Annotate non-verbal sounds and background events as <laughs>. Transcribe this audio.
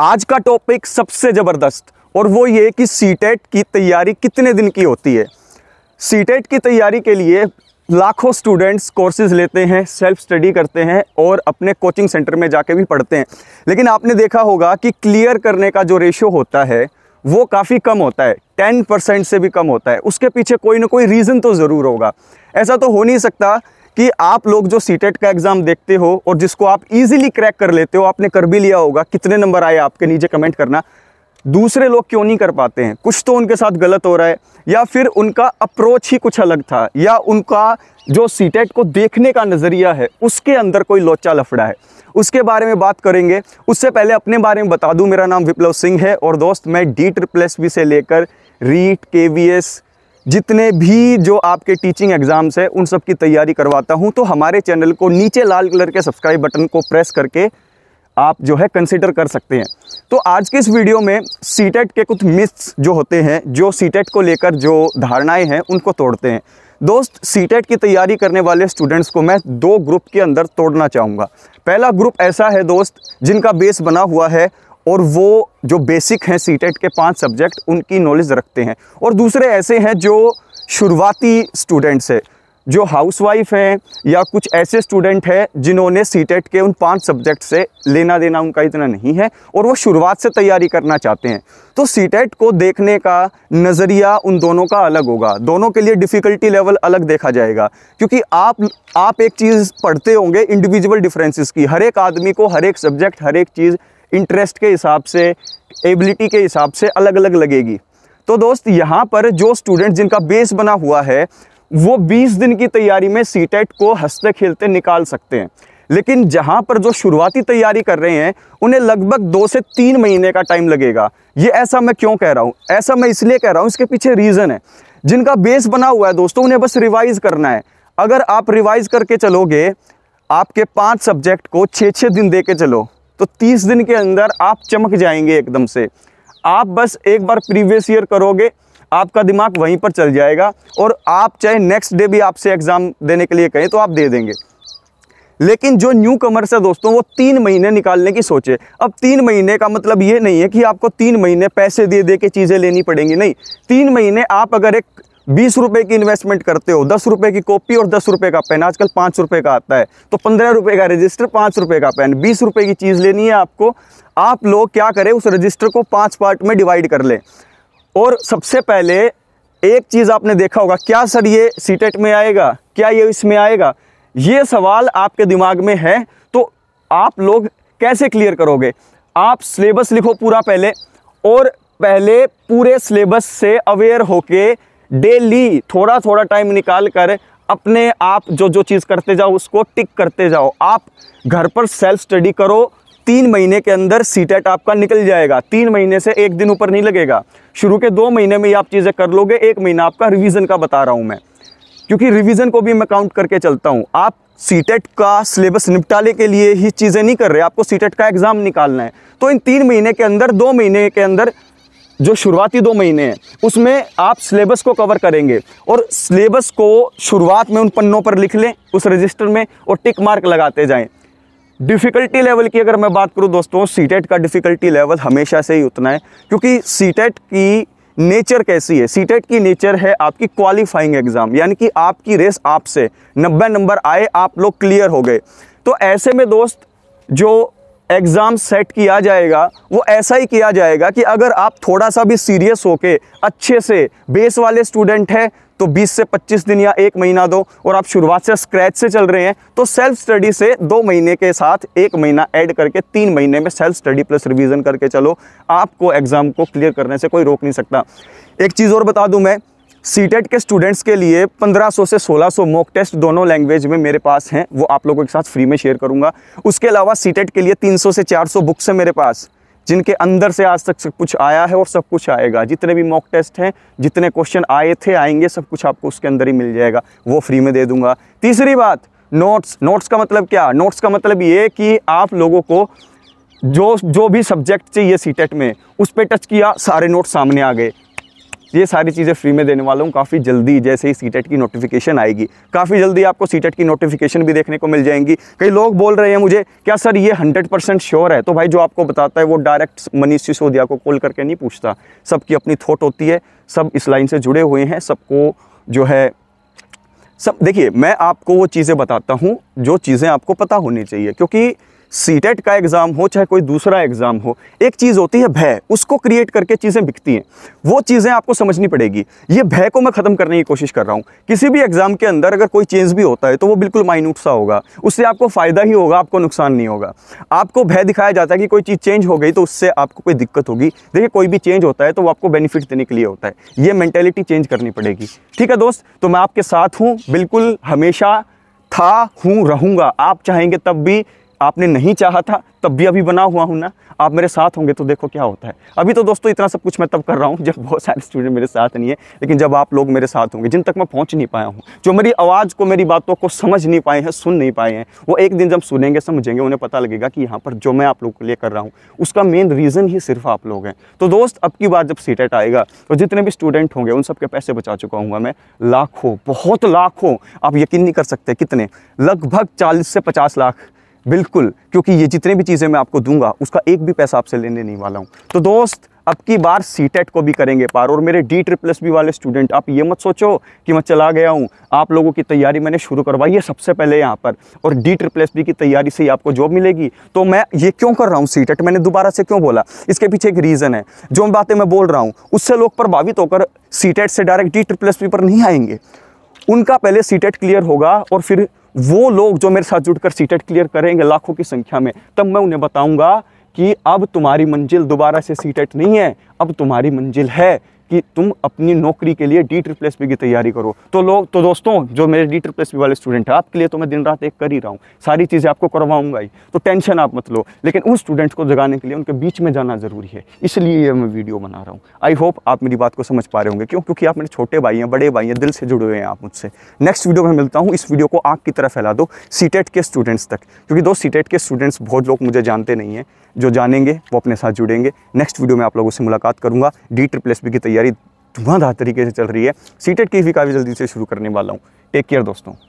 आज का टॉपिक सबसे ज़बरदस्त और वो ये कि सीटेट e की तैयारी कितने दिन की होती है सीटेट e की तैयारी के लिए लाखों स्टूडेंट्स कोर्सेज लेते हैं सेल्फ स्टडी करते हैं और अपने कोचिंग सेंटर में जाके भी पढ़ते हैं लेकिन आपने देखा होगा कि क्लियर करने का जो रेशो होता है वो काफ़ी कम होता है टेन परसेंट से भी कम होता है उसके पीछे कोई ना कोई रीज़न तो ज़रूर होगा ऐसा तो हो नहीं सकता कि आप लोग जो सीटेट e का एग्ज़ाम देखते हो और जिसको आप इजीली क्रैक कर लेते हो आपने कर भी लिया होगा कितने नंबर आए आपके नीचे कमेंट करना दूसरे लोग क्यों नहीं कर पाते हैं कुछ तो उनके साथ गलत हो रहा है या फिर उनका अप्रोच ही कुछ अलग था या उनका जो सीटेट e को देखने का नज़रिया है उसके अंदर कोई लोचा लफड़ा है उसके बारे में बात करेंगे उससे पहले अपने बारे में बता दूं मेरा नाम विप्लव सिंह है और दोस्त मैं डी ट्रिप्लस से लेकर रीट के वी एस जितने भी जो आपके टीचिंग एग्ज़ाम्स हैं उन सब की तैयारी करवाता हूँ तो हमारे चैनल को नीचे लाल कलर के सब्सक्राइब बटन को प्रेस करके आप जो है कंसिडर कर सकते हैं तो आज के इस वीडियो में सीटेट e के कुछ मिथ्स जो होते हैं जो सीटेट e को लेकर जो धारणाएं हैं उनको तोड़ते हैं दोस्त सीटेट e की तैयारी करने वाले स्टूडेंट्स को मैं दो ग्रुप के अंदर तोड़ना चाहूँगा पहला ग्रुप ऐसा है दोस्त जिनका बेस बना हुआ है और वो जो बेसिक हैं सी e के पाँच सब्जेक्ट उनकी नॉलेज रखते हैं और दूसरे ऐसे हैं जो शुरुआती स्टूडेंट्स हैं जो हाउसवाइफ हैं या कुछ ऐसे स्टूडेंट हैं जिन्होंने सी e के उन पांच सब्जेक्ट से लेना देना उनका इतना नहीं है और वो शुरुआत से तैयारी करना चाहते हैं तो सी e को देखने का नज़रिया उन दोनों का अलग होगा दोनों के लिए डिफ़िकल्टी लेवल अलग देखा जाएगा क्योंकि आप आप एक चीज़ पढ़ते होंगे इंडिविजुअल डिफरेंसेस की हर एक आदमी को हर एक सब्जेक्ट हर एक चीज़ इंटरेस्ट के हिसाब से एबिलिटी के हिसाब से अलग अलग लगेगी तो दोस्त यहाँ पर जो स्टूडेंट जिनका बेस बना हुआ है वो 20 दिन की तैयारी में सी e को हंसते खेलते निकाल सकते हैं लेकिन जहाँ पर जो शुरुआती तैयारी कर रहे हैं उन्हें लगभग दो से तीन महीने का टाइम लगेगा ये ऐसा मैं क्यों कह रहा हूँ ऐसा मैं इसलिए कह रहा हूँ इसके पीछे रीज़न है जिनका बेस बना हुआ है दोस्तों उन्हें बस रिवाइज़ करना है अगर आप रिवाइज़ करके चलोगे आपके पाँच सब्जेक्ट को छः छः दिन दे के चलो तो 30 दिन के अंदर आप चमक जाएंगे एकदम से आप बस एक बार प्रीवियस ईयर करोगे आपका दिमाग वहीं पर चल जाएगा और आप चाहे नेक्स्ट डे भी आपसे एग्ज़ाम देने के लिए कहें तो आप दे देंगे लेकिन जो न्यू कमर्स है दोस्तों वो तीन महीने निकालने की सोचे अब तीन महीने का मतलब ये नहीं है कि आपको तीन महीने पैसे दे दे के चीज़ें लेनी पड़ेंगी नहीं तीन महीने आप अगर एक बीस रुपये की इन्वेस्टमेंट करते हो दस रुपये की कॉपी और दस रुपये का पेन आजकल पाँच रुपये का आता है तो पंद्रह रुपये का रजिस्टर पाँच रुपये का पेन बीस रुपये की चीज़ लेनी है आपको आप लोग क्या करें उस रजिस्टर को पाँच पार्ट में डिवाइड कर लें और सबसे पहले एक चीज़ आपने देखा होगा क्या सर ये सीटेट e में आएगा क्या ये इसमें आएगा ये सवाल आपके दिमाग में है तो आप लोग कैसे क्लियर करोगे आप सिलेबस लिखो पूरा पहले और पहले पूरे सिलेबस से अवेयर होके डेली थोड़ा थोड़ा टाइम निकाल कर अपने आप जो जो चीज़ करते जाओ उसको टिक करते जाओ आप घर पर सेल्फ स्टडी करो तीन महीने के अंदर सी टेट आपका निकल जाएगा तीन महीने से एक दिन ऊपर नहीं लगेगा शुरू के दो महीने में ये आप चीज़ें कर लोगे एक महीना आपका रिवीजन का बता रहा हूँ मैं क्योंकि रिवीजन को भी मैं काउंट करके चलता हूँ आप सी टेट का सिलेबस निपटाने के लिए ही चीज़ें नहीं कर रहे आपको सी टेट का एग्ज़ाम निकालना है तो इन तीन महीने के अंदर दो महीने के अंदर जो शुरुआती दो महीने हैं उसमें आप सिलेबस को कवर करेंगे और सिलेबस को शुरुआत में उन पन्नों पर लिख लें उस रजिस्टर में और टिक मार्क लगाते जाएं डिफ़िकल्टी लेवल की अगर मैं बात करूं दोस्तों सीटेट e का डिफ़िकल्टी लेवल हमेशा से ही उतना है क्योंकि सीटेट e की नेचर कैसी है सीटेट e की नेचर है आपकी क्वालिफाइंग एग्ज़ाम यानी कि आपकी रेस आपसे नब्बे नंबर आए आप लोग क्लियर हो गए तो ऐसे में दोस्त जो एग्ज़ाम सेट किया जाएगा वो ऐसा ही किया जाएगा कि अगर आप थोड़ा सा भी सीरियस होके अच्छे से बेस वाले स्टूडेंट हैं तो 20 से 25 दिन या एक महीना दो और आप शुरुआत से स्क्रैच से चल रहे हैं तो सेल्फ स्टडी से दो महीने के साथ एक महीना ऐड करके तीन महीने में सेल्फ स्टडी प्लस रिवीजन करके चलो आपको एग्ज़ाम को क्लियर करने से कोई रोक नहीं सकता एक चीज़ और बता दूँ मैं सीटेट e के स्टूडेंट्स के लिए 1500 से 1600 मॉक टेस्ट दोनों लैंग्वेज में मेरे पास हैं वो आप लोगों के साथ फ्री में शेयर करूंगा उसके अलावा सीटेट e के लिए 300 से 400 बुक्स हैं मेरे पास जिनके अंदर से आज तक सब कुछ आया है और सब कुछ आएगा जितने भी मॉक टेस्ट हैं जितने क्वेश्चन आए थे आएंगे सब कुछ आपको उसके अंदर ही मिल जाएगा वो फ्री में दे दूंगा तीसरी बात नोट्स नोट्स का मतलब क्या नोट्स का मतलब ये कि आप लोगों को जो जो भी सब्जेक्ट चाहिए सी टेट e में उस पर टच किया सारे नोट्स सामने आ गए ये सारी चीज़ें फ्री में देने वाला हूँ काफ़ी जल्दी जैसे ही सी e की नोटिफिकेशन आएगी काफ़ी जल्दी आपको सी e की नोटिफिकेशन भी देखने को मिल जाएंगी कई लोग बोल रहे हैं मुझे क्या सर ये हंड्रेड परसेंट श्योर है तो भाई जो आपको बताता है वो डायरेक्ट मनीष सिसोदिया को कॉल करके नहीं पूछता सबकी अपनी थॉट होती है सब इस लाइन से जुड़े हुए हैं सबको जो है सब देखिए मैं आपको वो चीज़ें बताता हूँ जो चीज़ें आपको पता होनी चाहिए क्योंकि सीटेट e का एग्ज़ाम हो चाहे कोई दूसरा एग्ज़ाम हो एक चीज़ होती है भय उसको क्रिएट करके चीज़ें बिकती हैं वो चीज़ें आपको समझनी पड़ेगी ये भय को मैं ख़त्म करने की कोशिश कर रहा हूँ किसी भी एग्ज़ाम के अंदर अगर कोई चेंज भी होता है तो वो बिल्कुल माइन्यूट सा होगा उससे आपको फ़ायदा ही होगा आपको नुकसान नहीं होगा आपको भय दिखाया जाता है कि कोई चीज़ चेंज हो गई तो उससे आपको कोई दिक्कत होगी देखिए कोई भी चेंज होता है तो वो आपको बेनिफिट देने के लिए होता है ये मैंटेलिटी चेंज करनी पड़ेगी ठीक है दोस्त तो मैं आपके साथ हूँ बिल्कुल हमेशा था हूँ रहूँगा आप चाहेंगे तब भी आपने नहीं चाहा था तब भी अभी बना हुआ हूँ ना आप मेरे साथ होंगे तो देखो क्या होता है अभी तो दोस्तों इतना सब कुछ मैं तब कर रहा हूँ <laughs> जब बहुत सारे स्टूडेंट मेरे साथ नहीं है लेकिन जब आप लोग मेरे साथ होंगे जिन तक मैं पहुँच नहीं पाया हूँ जो मेरी आवाज़ को मेरी बातों को समझ नहीं पाए हैं सुन नहीं पाए हैं वो एक दिन जब सुनेंगे समझेंगे उन्हें पता लगेगा कि यहाँ पर जो मैं आप लोग के लिए कर रहा हूँ उसका मेन रीज़न ही सिर्फ आप लोग हैं तो दोस्त अब की बार जब सीटेट आएगा तो जितने भी स्टूडेंट होंगे उन सबके पैसे बचा चुका हूँ मैं लाखों बहुत लाखों आप यकीन नहीं कर सकते कितने लगभग चालीस से पचास लाख बिल्कुल क्योंकि ये जितने भी चीज़ें मैं आपको दूंगा उसका एक भी पैसा आपसे लेने नहीं वाला हूँ तो दोस्त अब की बार सी e को भी करेंगे पार और मेरे डी ट्रिप्लस बी वाले स्टूडेंट आप ये मत सोचो कि मैं चला गया हूँ आप लोगों की तैयारी मैंने शुरू करवाई है सबसे पहले यहाँ पर और डी ट्रिप्लस बी की तैयारी से ही आपको जॉब मिलेगी तो मैं ये क्यों कर रहा हूँ सी e मैंने दोबारा से क्यों बोला इसके पीछे एक रीज़न है जो बातें मैं बोल रहा हूँ उससे लोग प्रभावित होकर सी e से डायरेक्ट डी ट्रिप्लस बी पर नहीं आएंगे उनका पहले सी क्लियर होगा और फिर वो लोग जो मेरे साथ जुड़कर सीटेट क्लियर करेंगे लाखों की संख्या में तब मैं उन्हें बताऊंगा कि अब तुम्हारी मंजिल दोबारा से सीटेट नहीं है अब तुम्हारी मंजिल है कि तुम अपनी नौकरी के लिए डी ट्रिप्लेस की तैयारी करो तो लोग तो दोस्तों जो मेरे डी ट्रिप्लेस वाले स्टूडेंट हैं आपके लिए तो मैं दिन रात एक कर ही रहा हूँ सारी चीज़ें आपको करवाऊंगा ही तो टेंशन आप मत लो लेकिन उन स्टूडेंट्स को जगाने के लिए उनके बीच में जाना ज़रूरी है इसलिए ये मैं वीडियो बना रहा हूँ आई होप आप मेरी बात को समझ पा रहे होंगे क्यों क्योंकि आप मेरे छोटे भाई हैं बड़े भाई हैं दिल से जुड़े हुए हैं आप मुझसे नेक्स्ट वीडियो में मिलता हूँ इस वीडियो को आग की तरह फैला दो सीटेट e के स्टूडेंट्स तक क्योंकि दो सीटेट e के स्टूडेंट्स बहुत लोग मुझे जानते नहीं हैं जो जानेंगे वो अपने साथ जुड़ेंगे नेक्स्ट वीडियो में आप लोगों से मुलाकात करूँगा डी ट्रिप्लेस की तैयारी तैयारी धुआंधार तरीके से चल रही है सीटेट की भी काफ़ी जल्दी से शुरू करने वाला हूँ टेक केयर दोस्तों